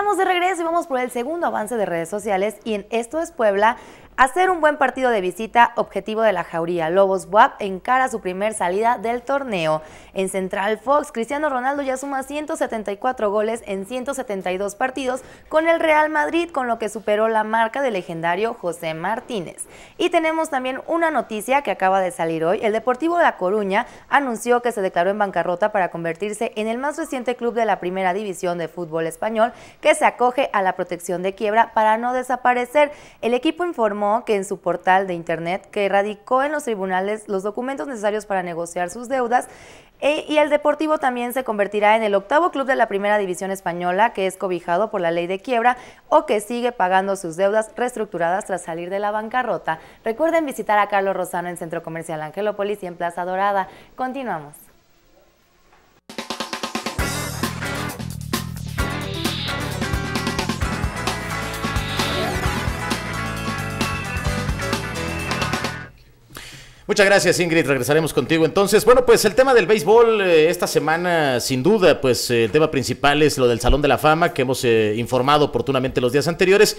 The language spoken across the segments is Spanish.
estamos de regreso y vamos por el segundo avance de redes sociales y en Esto es Puebla Hacer un buen partido de visita, objetivo de la jauría. Lobos Buap encara su primer salida del torneo. En Central Fox, Cristiano Ronaldo ya suma 174 goles en 172 partidos con el Real Madrid, con lo que superó la marca del legendario José Martínez. Y tenemos también una noticia que acaba de salir hoy. El Deportivo de La Coruña anunció que se declaró en bancarrota para convertirse en el más reciente club de la primera división de fútbol español que se acoge a la protección de quiebra para no desaparecer. El equipo informó que en su portal de internet que erradicó en los tribunales los documentos necesarios para negociar sus deudas eh, y el Deportivo también se convertirá en el octavo club de la Primera División Española que es cobijado por la ley de quiebra o que sigue pagando sus deudas reestructuradas tras salir de la bancarrota. Recuerden visitar a Carlos Rosano en Centro Comercial Angelópolis y en Plaza Dorada. Continuamos. Muchas gracias Ingrid, regresaremos contigo entonces. Bueno, pues el tema del béisbol eh, esta semana sin duda, pues eh, el tema principal es lo del Salón de la Fama que hemos eh, informado oportunamente los días anteriores,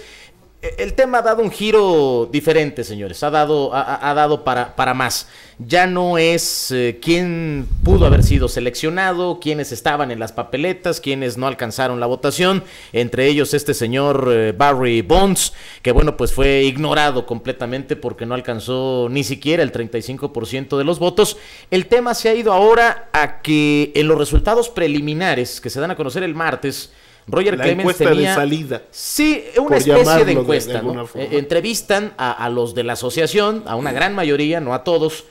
el tema ha dado un giro diferente, señores. Ha dado, ha, dado para, para, más. Ya no es eh, quién pudo haber sido seleccionado, quiénes estaban en las papeletas, quiénes no alcanzaron la votación. Entre ellos este señor eh, Barry Bonds, que bueno, pues fue ignorado completamente porque no alcanzó ni siquiera el 35% de los votos. El tema se ha ido ahora a que en los resultados preliminares que se dan a conocer el martes, Roger Clemens encuesta tenía, salida. Sí, una especie de encuesta. Eh, entrevistan a, los de la asociación, a una gran mayoría, no a todos.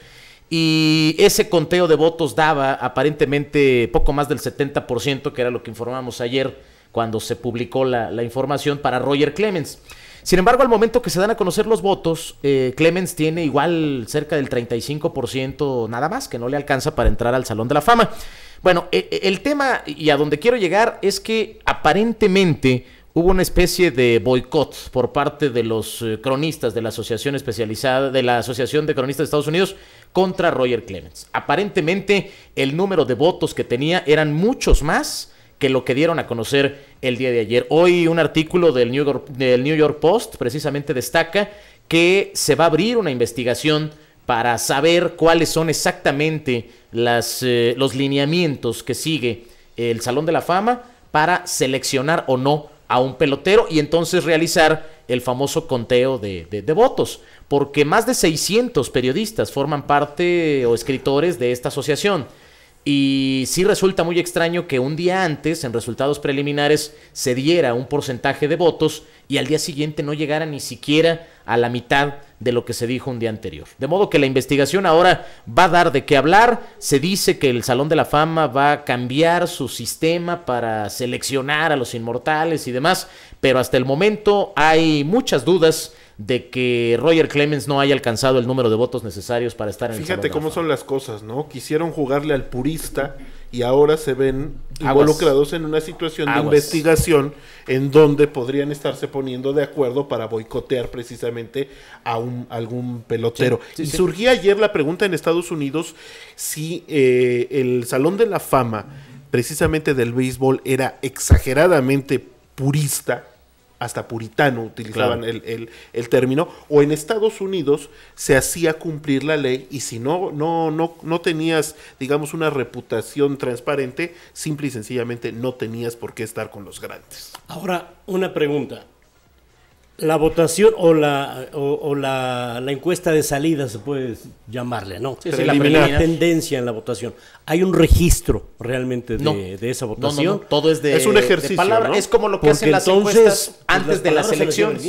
Y ese conteo de votos daba aparentemente poco más del 70%, que era lo que informamos ayer cuando se publicó la, información para Roger Clemens. Sin embargo, al momento que se dan a conocer los votos, eh, Clemens tiene igual cerca del 35% nada más, que no le alcanza para entrar al Salón de la Fama. Bueno, e, e, el tema y a donde quiero llegar es que aparentemente hubo una especie de boicot por parte de los eh, cronistas de la Asociación Especializada, de la Asociación de Cronistas de Estados Unidos contra Roger Clemens. Aparentemente el número de votos que tenía eran muchos más que lo que dieron a conocer el día de ayer. Hoy un artículo del New York, del New York Post precisamente destaca que se va a abrir una investigación para saber cuáles son exactamente las, eh, los lineamientos que sigue el Salón de la Fama para seleccionar o no a un pelotero y entonces realizar el famoso conteo de, de, votos, porque más de 600 periodistas forman parte o escritores de esta asociación. Y sí resulta muy extraño que un día antes, en resultados preliminares, se diera un porcentaje de votos y al día siguiente no llegara ni siquiera a la mitad de lo que se dijo un día anterior. De modo que la investigación ahora va a dar de qué hablar. Se dice que el Salón de la Fama va a cambiar su sistema para seleccionar a los inmortales y demás, pero hasta el momento hay muchas dudas de que Roger Clemens no haya alcanzado el número de votos necesarios para estar en Fíjate el Fíjate cómo son las cosas, ¿no? Quisieron jugarle al purista y ahora se ven involucrados en una situación de investigación en donde podrían estarse poniendo de acuerdo para boicotear precisamente a un, algún pelotero. y surgía ayer la pregunta en Estados Unidos si eh, el Salón de la Fama precisamente del béisbol era exageradamente purista hasta puritano utilizaban el, el, el, término, o en Estados Unidos se hacía cumplir la ley y si no, no, no, no tenías, digamos, una reputación transparente, simple y sencillamente no tenías por qué estar con los grandes. Ahora, una pregunta. La votación o la, o, la, encuesta de salida, se puede llamarle, ¿no? es la primera tendencia en la votación. ¿Hay un registro realmente de, esa votación? No, no, todo es de Es un ejercicio, Es como lo que hacen las encuestas pues, antes de las elecciones.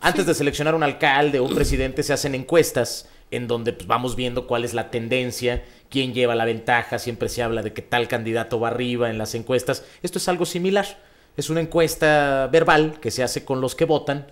antes de seleccionar un alcalde o un presidente se hacen encuestas en donde pues, vamos viendo cuál es la tendencia, quién lleva la ventaja, siempre se habla de que tal candidato va arriba en las encuestas. Esto es algo similar. Es una encuesta verbal que se hace con los que votan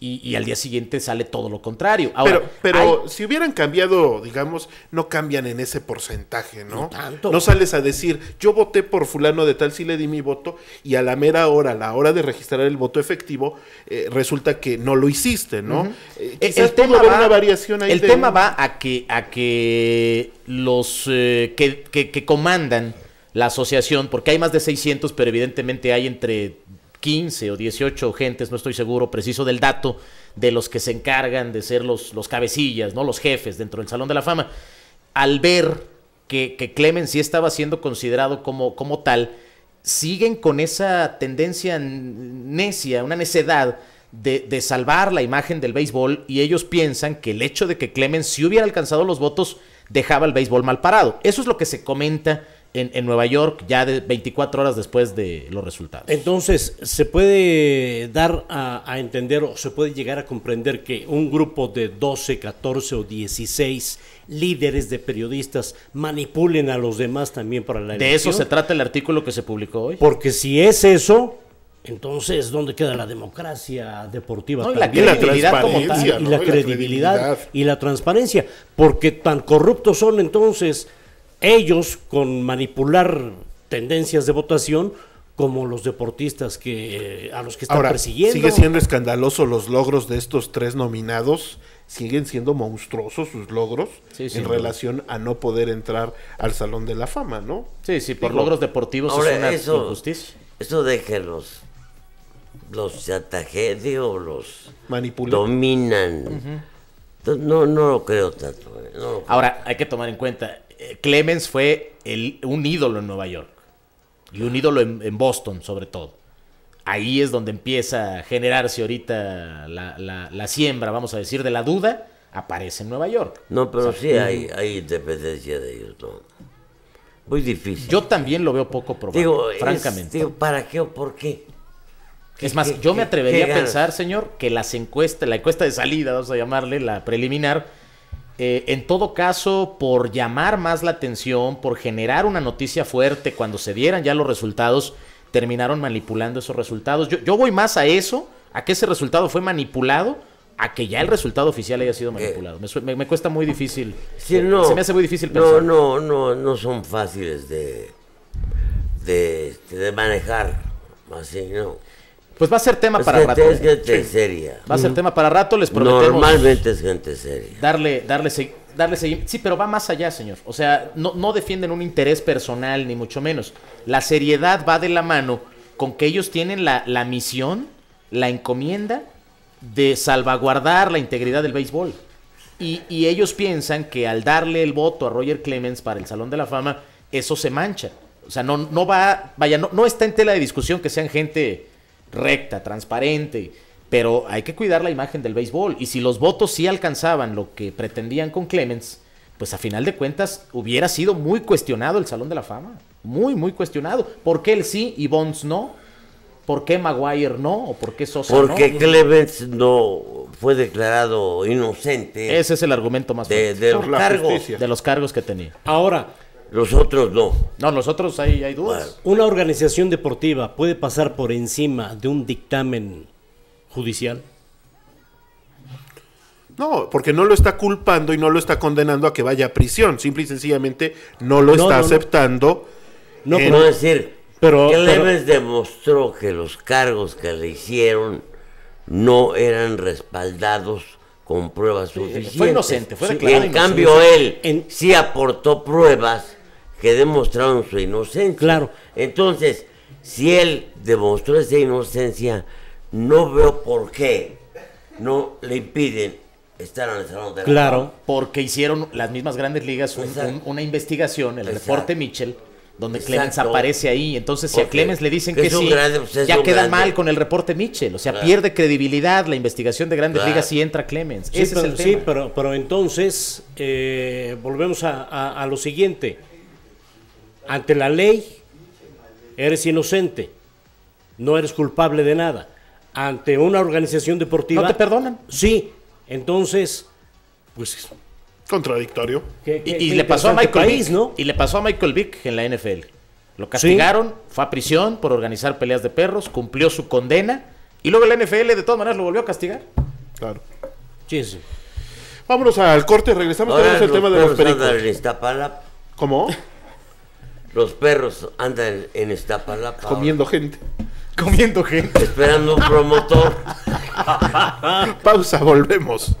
y, al día siguiente sale todo lo contrario. pero pero si hubieran cambiado, digamos, no cambian en ese porcentaje, ¿no? No, tanto. no sales a decir, yo voté por fulano de tal, si le di mi voto, y a la mera hora, a la hora de registrar el voto efectivo, eh, resulta que no lo hiciste, ¿no? Eh, e-, el tema una variación ahí. El tema va a que, a que los eh, que, que comandan la asociación, porque hay más de 600, pero evidentemente hay entre 15 o 18 gentes, no estoy seguro preciso del dato, de los que se encargan de ser los, los cabecillas, ¿no? los jefes dentro del Salón de la Fama. Al ver que, que Clemens sí estaba siendo considerado como, como tal, siguen con esa tendencia necia, una necedad de, salvar la imagen del béisbol y ellos piensan que el hecho de que Clemens sí hubiera alcanzado los votos dejaba el béisbol mal parado. Eso es lo que se comenta en, Nueva York ya de 24 horas después de los resultados. Entonces, ¿se puede dar a, entender o se puede llegar a comprender que un grupo de 12, 14 o 16 líderes de periodistas manipulen a los demás también para la elección? De eso se trata el artículo que se publicó hoy. Porque si es eso, entonces, ¿dónde queda la democracia deportiva? la credibilidad como tal, y la credibilidad y la transparencia, porque tan corruptos son entonces ellos con manipular tendencias de votación como los deportistas que eh, a los que están Ahora, persiguiendo. Sigue siendo escandaloso los logros de estos tres nominados, siguen siendo monstruosos sus logros en relación a no poder entrar al Salón de la Fama, ¿no? Sí, sí, por logros deportivos ahora, es una eso, injusticia. Eso déjenlos. los los los manipuladores dominan. No, no lo creo tanto. Eh, ahora, hay que tomar en cuenta, eh, Clemens fue un ídolo en Nueva York y un ídolo en, Boston sobre todo. Ahí es donde empieza a generarse ahorita la, siembra, vamos a decir, de la duda, aparece en Nueva York. No, pero sí hay, independencia de ellos, Muy difícil. Yo también lo veo poco probable, francamente. digo, ¿para qué o por qué? Es más, yo me atrevería a pensar, señor, que las encuestas, la encuesta de salida, vamos a llamarle, la preliminar, eh, en todo caso, por llamar más la atención, por generar una noticia fuerte cuando se dieran ya los resultados, terminaron manipulando esos resultados. Yo, voy más a eso, a que ese resultado fue manipulado, a que ya el resultado oficial haya sido eh, manipulado. me, cuesta muy difícil. se me hace muy difícil pensar. No, no, no, no son fáciles de, de, de manejar. Así, no. Pues va a ser tema para rato. Es gente seria. Va a ser tema para rato, les prometemos. Normalmente es gente seria. Darle, darle, seguimiento. Sí, pero va más allá, señor. O sea, no, no defienden un interés personal, ni mucho menos. La seriedad va de la mano con que ellos tienen la, misión, la encomienda de salvaguardar la integridad del béisbol. Y, y ellos piensan que al darle el voto a Roger Clemens para el Salón de la Fama, eso se mancha. O sea, no, no va, vaya, no, no está en tela de discusión que sean gente recta, transparente, pero hay que cuidar la imagen del béisbol. Y si los votos sí alcanzaban lo que pretendían con Clemens, pues a final de cuentas hubiera sido muy cuestionado el Salón de la Fama. Muy, muy cuestionado. ¿Por qué él sí y Bonds no? ¿Por qué Maguire no? ¿O por qué Sosa Porque Clemens no fue declarado inocente. Ese es el argumento más fuerte. los cargos, de los cargos que tenía. Ahora, los otros no. No, nosotros ahí hay dudas. ¿Una organización deportiva puede pasar por encima de un dictamen judicial? No, porque no lo está culpando y no lo está condenando a que vaya a prisión. Simple y sencillamente no lo está aceptando. No, decir, pero, que Leves demostró que los cargos que le hicieron no eran respaldados con pruebas suficientes. Fue inocente, fue En cambio, él sí aportó pruebas que demostraron su inocencia. Claro. Entonces, si él demostró esa inocencia, no veo por qué no le impiden estar en el Salón de la Claro, porque hicieron las mismas grandes ligas una investigación, el reporte Mitchell, donde Clemens aparece ahí. Entonces, si a Clemens le dicen que, sí, pues, ya queda mal con el reporte Mitchell. O sea, pierde credibilidad la investigación de grandes ligas si entra Clemens. Sí, pero, es el sí pero, entonces, eh, volvemos a lo siguiente ante la ley eres inocente, no eres culpable de nada. Ante una organización deportiva... ¿No te perdonan? Sí, entonces, pues... es Contradictorio. y, le pasó a Michael Vick, ¿no? Y le pasó a Michael Vick en la NFL. Lo castigaron, fue a prisión por organizar peleas de perros, cumplió su condena y luego la NFL de todas maneras lo volvió a castigar. Claro. Sí, sí. Vámonos al corte, regresamos. tenemos el tema de los pericos. ¿Cómo? Los perros andan en palapa. Comiendo gente. Comiendo gente. Esperando un promotor. Pausa, volvemos.